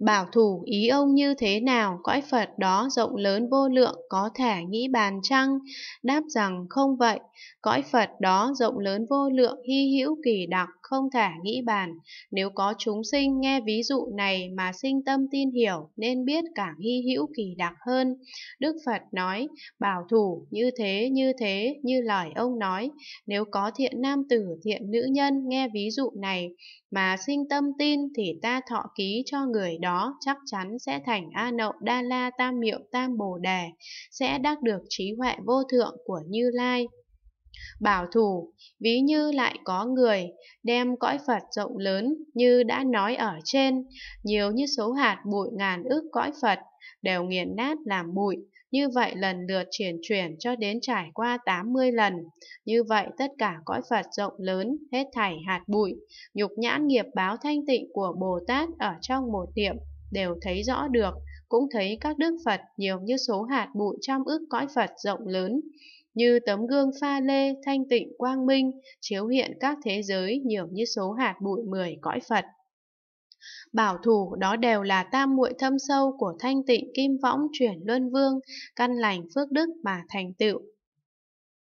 Bảo thủ ý ông như thế nào, cõi Phật đó rộng lớn vô lượng có thể nghĩ bàn chăng? Đáp rằng không vậy, cõi Phật đó rộng lớn vô lượng hy hữu kỳ đặc không thể nghĩ bàn. Nếu có chúng sinh nghe ví dụ này mà sinh tâm tin hiểu nên biết càng hy hữu kỳ đặc hơn. Đức Phật nói, bảo thủ như thế như thế như lời ông nói, nếu có thiện nam tử thiện nữ nhân nghe ví dụ này mà sinh tâm tin thì ta thọ ký cho người đó đó chắc chắn sẽ thành A Nậu Đa La Tam Miệu Tam Bồ Đề, sẽ đắc được trí huệ vô thượng của Như Lai. Bảo thủ, ví như lại có người đem cõi Phật rộng lớn như đã nói ở trên, nhiều như số hạt bụi ngàn ước cõi Phật đều nghiền nát làm bụi, như vậy lần lượt chuyển chuyển cho đến trải qua 80 lần. Như vậy tất cả cõi Phật rộng lớn, hết thảy hạt bụi, nhục nhãn nghiệp báo thanh tịnh của Bồ Tát ở trong một niệm đều thấy rõ được, cũng thấy các đức Phật nhiều như số hạt bụi trăm ước cõi Phật rộng lớn như tấm gương pha lê thanh tịnh quang minh, chiếu hiện các thế giới nhiều như số hạt bụi mười cõi Phật. Bảo thủ đó đều là tam muội thâm sâu của thanh tịnh kim võng chuyển luân vương, căn lành phước đức mà thành tựu.